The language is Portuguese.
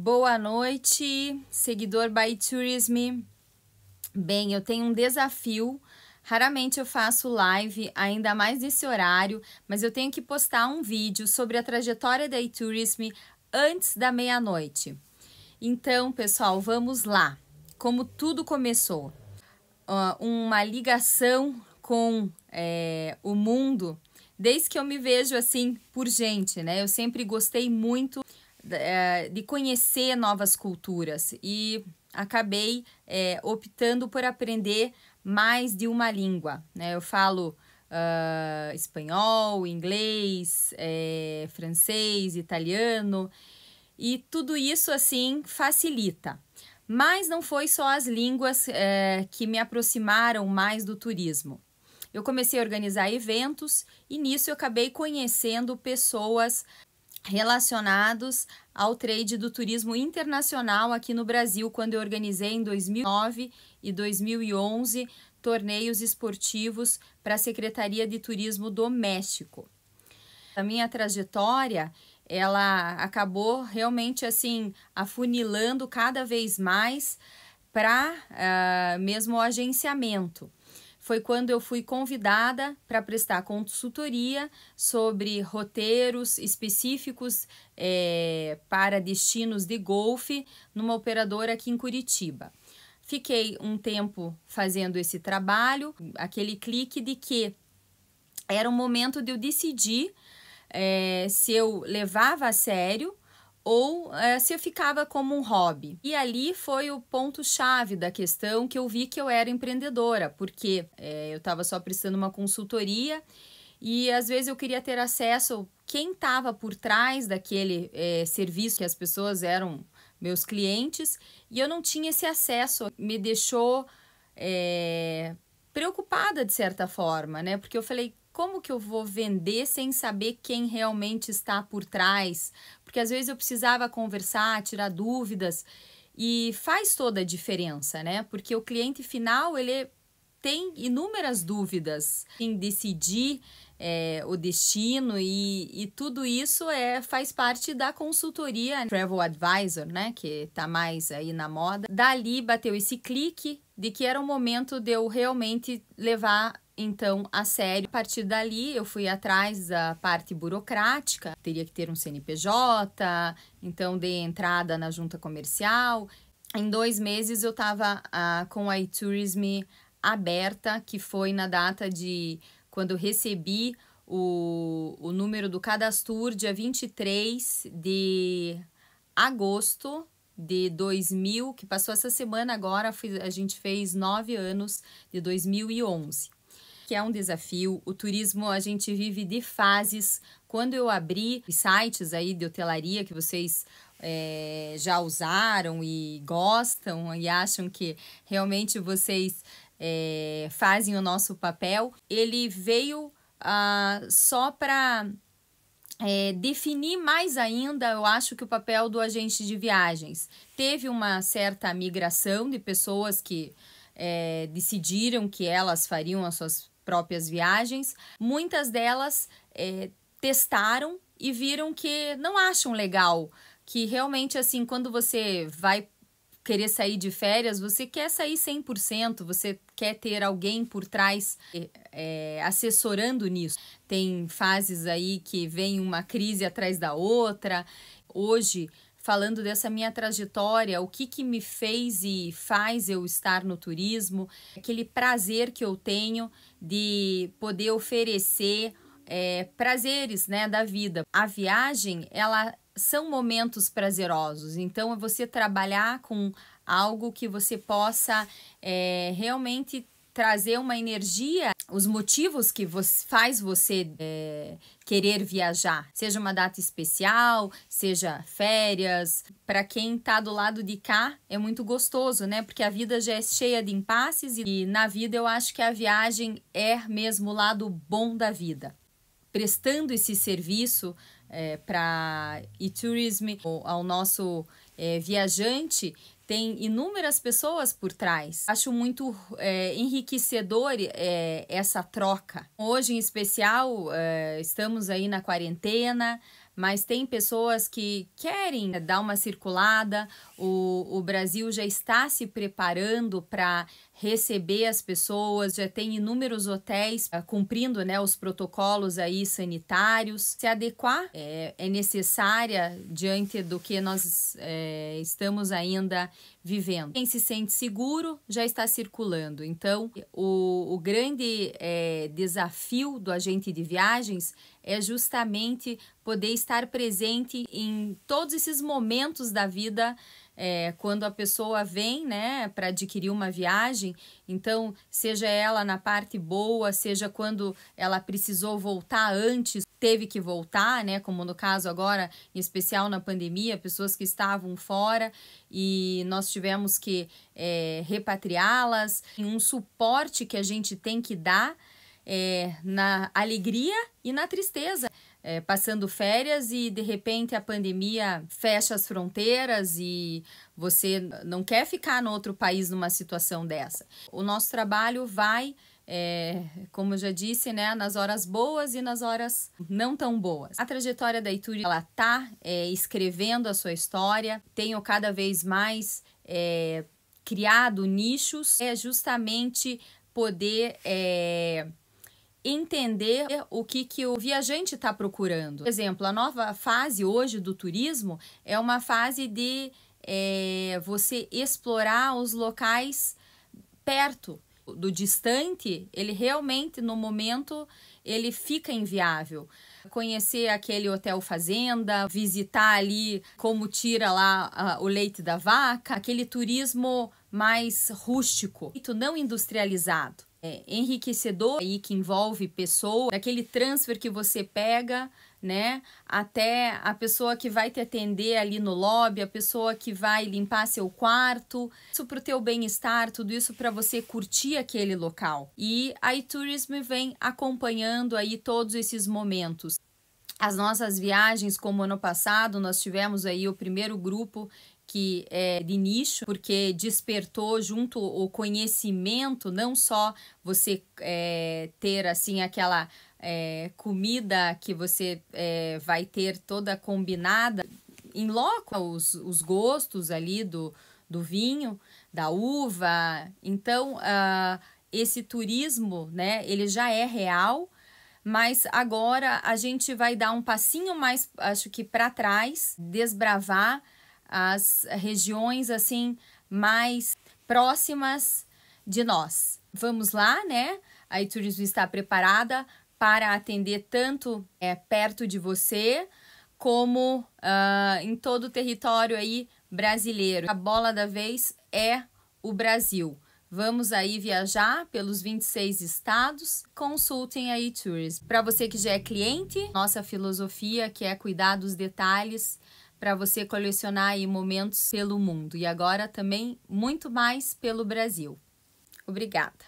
Boa noite, seguidor by Tourism. Bem, eu tenho um desafio. Raramente eu faço live, ainda mais nesse horário, mas eu tenho que postar um vídeo sobre a trajetória da e-tourism antes da meia-noite. Então, pessoal, vamos lá. Como tudo começou? uma ligação com é, o mundo, desde que eu me vejo assim por gente, né? Eu sempre gostei muito é, de conhecer novas culturas e acabei é, optando por aprender mais de uma língua. Né? Eu falo uh, espanhol, inglês, é, francês, italiano e tudo isso assim facilita. Mas não foi só as línguas é, que me aproximaram mais do turismo. Eu comecei a organizar eventos e nisso eu acabei conhecendo pessoas relacionados ao trade do turismo internacional aqui no Brasil, quando eu organizei em 2009 e 2011 torneios esportivos para a Secretaria de Turismo do México. A minha trajetória, ela acabou realmente assim afunilando cada vez mais para uh, mesmo o agenciamento foi quando eu fui convidada para prestar consultoria sobre roteiros específicos é, para destinos de golfe numa operadora aqui em Curitiba. Fiquei um tempo fazendo esse trabalho, aquele clique de que era o momento de eu decidir é, se eu levava a sério ou é, se ficava como um hobby. E ali foi o ponto-chave da questão que eu vi que eu era empreendedora, porque é, eu estava só prestando uma consultoria e às vezes eu queria ter acesso quem estava por trás daquele é, serviço que as pessoas eram meus clientes e eu não tinha esse acesso. Me deixou preocupada de certa forma, né? Porque eu falei, como que eu vou vender sem saber quem realmente está por trás? porque às vezes eu precisava conversar, tirar dúvidas e faz toda a diferença, né? Porque o cliente final ele tem inúmeras dúvidas em decidir é, o destino e, e, tudo isso é faz parte da consultoria né? Travel Advisor, né? Que tá mais aí na moda. Dali bateu esse clique de que era o momento de eu realmente levar então a sério. A partir dali, eu fui atrás da parte burocrática, teria que ter um CNPJ, então de entrada na junta comercial. Em dois meses, eu estava ah, com a eTourism aberta, que foi na data de quando eu recebi o, o número do cadastro, dia 23 de agosto de 2000, que passou essa semana agora, a gente fez nove anos de 2011 que é um desafio. O turismo a gente vive de fases. Quando eu abri sites aí de hotelaria que vocês é, já usaram e gostam e acham que realmente vocês é, fazem o nosso papel, ele veio ah, só para é, definir mais ainda, eu acho que o papel do agente de viagens teve uma certa migração de pessoas que é, decidiram que elas fariam as suas próprias viagens. Muitas delas é, testaram e viram que não acham legal, que realmente assim quando você vai querer sair de férias, você quer sair 100%, você quer ter alguém por trás é, assessorando nisso. Tem fases aí que vem uma crise atrás da outra. Hoje, falando dessa minha trajetória, o que, que me fez e faz eu estar no turismo, aquele prazer que eu tenho de poder oferecer é, prazeres né, da vida. A viagem, ela são momentos prazerosos. Então, é você trabalhar com algo que você possa é, realmente trazer uma energia, os motivos que você, faz você é, querer viajar, seja uma data especial, seja férias. Para quem está do lado de cá, é muito gostoso, né? Porque a vida já é cheia de impasses e, e na vida eu acho que a viagem é mesmo o lado bom da vida. Prestando esse serviço é, para e-tourism, ao nosso é, viajante, tem inúmeras pessoas por trás. Acho muito é, enriquecedor é, essa troca. Hoje, em especial, é, estamos aí na quarentena, mas tem pessoas que querem né, dar uma circulada. O, o Brasil já está se preparando para receber as pessoas, já tem inúmeros hotéis uh, cumprindo né, os protocolos aí sanitários. Se adequar é, é necessária diante do que nós é, estamos ainda vivendo. Quem se sente seguro já está circulando. Então, o, o grande é, desafio do agente de viagens é justamente poder estar presente em todos esses momentos da vida é, quando a pessoa vem né, para adquirir uma viagem, então, seja ela na parte boa, seja quando ela precisou voltar antes, teve que voltar, né, como no caso agora, em especial na pandemia, pessoas que estavam fora e nós tivemos que é, repatriá-las, um suporte que a gente tem que dar é, na alegria e na tristeza. É, passando férias e de repente a pandemia fecha as fronteiras e você não quer ficar no outro país numa situação dessa. O nosso trabalho vai, é, como eu já disse, né, nas horas boas e nas horas não tão boas. A trajetória da Ituri, ela tá é, escrevendo a sua história, tenho cada vez mais é, criado nichos, é justamente poder é, entender o que, que o viajante está procurando. Por exemplo, a nova fase hoje do turismo é uma fase de é, você explorar os locais perto do distante, ele realmente no momento ele fica inviável. Conhecer aquele hotel fazenda, visitar ali como tira lá a, o leite da vaca, aquele turismo mais rústico, não industrializado é, enriquecedor aí que envolve pessoa, daquele transfer que você pega, né? Até a pessoa que vai te atender ali no lobby, a pessoa que vai limpar seu quarto, isso para o teu bem-estar, tudo isso para você curtir aquele local. E a iTourism vem acompanhando aí todos esses momentos. As nossas viagens, como ano passado, nós tivemos aí o primeiro grupo que é de nicho, porque despertou junto o conhecimento, não só você é, ter assim aquela é, comida que você é, vai ter toda combinada, em loco os, os gostos ali do, do vinho, da uva. Então, uh, esse turismo, né, ele já é real, mas agora a gente vai dar um passinho mais, acho que para trás, desbravar as regiões assim mais próximas de nós. Vamos lá, né? A Iturismo está preparada para atender tanto é, perto de você como uh, em todo o território aí brasileiro. A bola da vez é o Brasil. Vamos aí viajar pelos 26 estados. Consultem a eTourism. Para você que já é cliente, nossa filosofia que é cuidar dos detalhes para você colecionar aí momentos pelo mundo e agora também muito mais pelo Brasil. Obrigada!